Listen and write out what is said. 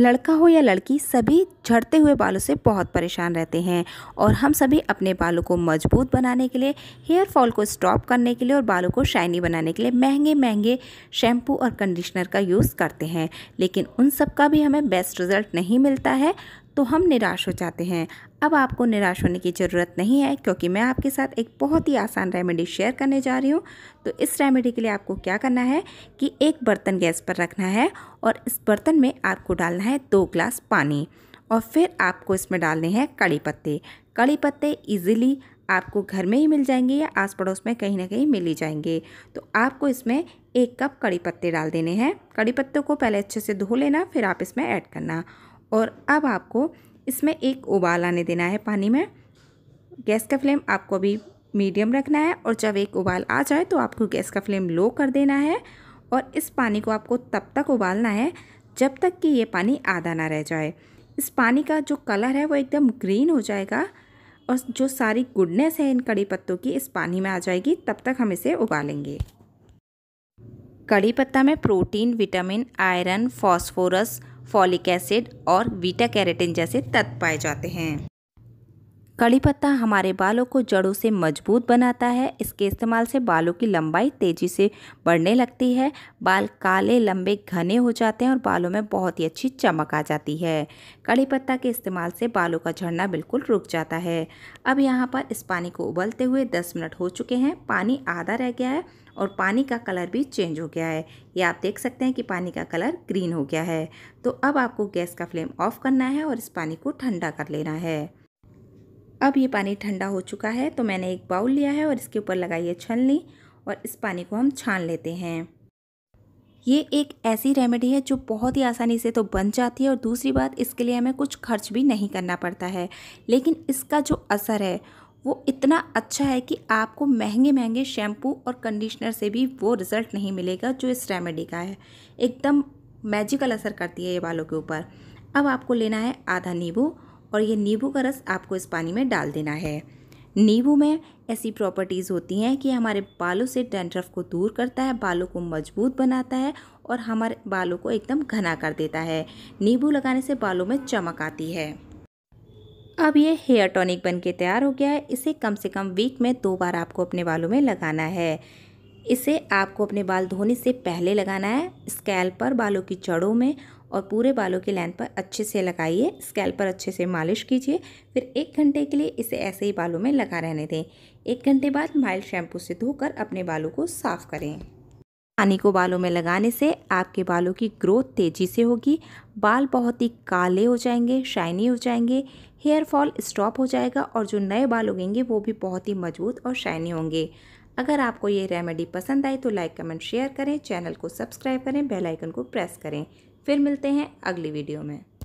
लड़का हो या लड़की सभी झड़ते हुए बालों से बहुत परेशान रहते हैं और हम सभी अपने बालों को मजबूत बनाने के लिए हेयर फॉल को स्टॉप करने के लिए और बालों को शाइनी बनाने के लिए महंगे महंगे शैम्पू और कंडीशनर का यूज़ करते हैं लेकिन उन सब का भी हमें बेस्ट रिज़ल्ट नहीं मिलता है तो हम निराश हो जाते हैं अब आपको निराश होने की ज़रूरत नहीं है क्योंकि मैं आपके साथ एक बहुत ही आसान रेमेडी शेयर करने जा रही हूँ तो इस रेमेडी के लिए आपको क्या करना है कि एक बर्तन गैस पर रखना है और इस बर्तन में आपको डालना है दो ग्लास पानी और फिर आपको इसमें डालने हैं कड़ी पत्ते कड़ी पत्ते इजीली आपको घर में ही मिल जाएंगे या आस पड़ोस में कहीं ना कहीं मिल ही जाएंगे तो आपको इसमें एक कप कड़ी पत्ते डाल देने हैं कड़ी पत्तों को पहले अच्छे से धो लेना फिर आप इसमें ऐड करना और अब आपको इसमें एक उबाल आने देना है पानी में गैस का फ्लेम आपको अभी मीडियम रखना है और जब एक उबाल आ जाए तो आपको गैस का फ्लेम लो कर देना है और इस पानी को आपको तब तक उबालना है जब तक कि ये पानी आधा ना रह जाए इस पानी का जो कलर है वो एकदम ग्रीन हो जाएगा और जो सारी गुडनेस है इन कड़ी पत्तों की इस पानी में आ जाएगी तब तक हम इसे उबालेंगे कड़ी पत्ता में protein vitamin iron phosphorus folic acid और बीटा कैरेटिन जैसे तत्व पाए जाते हैं कड़ी पत्ता हमारे बालों को जड़ों से मजबूत बनाता है इसके इस्तेमाल से बालों की लंबाई तेज़ी से बढ़ने लगती है बाल काले लंबे घने हो जाते हैं और बालों में बहुत ही अच्छी चमक आ जाती है कड़ी पत्ता के इस्तेमाल से बालों का झड़ना बिल्कुल रुक जाता है अब यहाँ पर इस पानी को उबलते हुए दस मिनट हो चुके हैं पानी आधा रह गया है और पानी का कलर भी चेंज हो गया है ये आप देख सकते हैं कि पानी का कलर ग्रीन हो गया है तो अब आपको गैस का फ्लेम ऑफ़ करना है और इस पानी को ठंडा कर लेना है अब ये पानी ठंडा हो चुका है तो मैंने एक बाउल लिया है और इसके ऊपर लगाई है छलनी और इस पानी को हम छान लेते हैं ये एक ऐसी रेमेडी है जो बहुत ही आसानी से तो बन जाती है और दूसरी बात इसके लिए हमें कुछ खर्च भी नहीं करना पड़ता है लेकिन इसका जो असर है वो इतना अच्छा है कि आपको महंगे महंगे शैम्पू और कंडीशनर से भी वो रिज़ल्ट नहीं मिलेगा जो इस रेमेडी का है एकदम मैजिकल असर करती है ये बालों के ऊपर अब आपको लेना है आधा नींबू और ये नींबू का रस आपको इस पानी में डाल देना है नींबू में ऐसी प्रॉपर्टीज़ होती हैं कि हमारे बालों से डैंड्रफ को दूर करता है बालों को मजबूत बनाता है और हमारे बालों को एकदम घना कर देता है नींबू लगाने से बालों में चमक आती है अब ये हेयर टॉनिक बन के तैयार हो गया है इसे कम से कम वीक में दो बार आपको अपने बालों में लगाना है इसे आपको अपने बाल धोने से पहले लगाना है स्कैल पर बालों की जड़ों में और पूरे बालों की लेंथ पर अच्छे से लगाइए स्कैल पर अच्छे से मालिश कीजिए फिर एक घंटे के लिए इसे ऐसे ही बालों में लगा रहने दें एक घंटे बाद माइल्ड शैम्पू से धोकर अपने बालों को साफ़ करें पानी को बालों में लगाने से आपके बालों की ग्रोथ तेज़ी से होगी बाल बहुत ही काले हो जाएंगे शाइनी हो जाएंगे हेयर फॉल स्टॉप हो जाएगा और जो नए बाल उगेंगे वो भी बहुत ही मजबूत और शाइनी होंगे अगर आपको ये रेमेडी पसंद आए तो लाइक कमेंट शेयर करें चैनल को सब्सक्राइब करें बेल आइकन को प्रेस करें फिर मिलते हैं अगली वीडियो में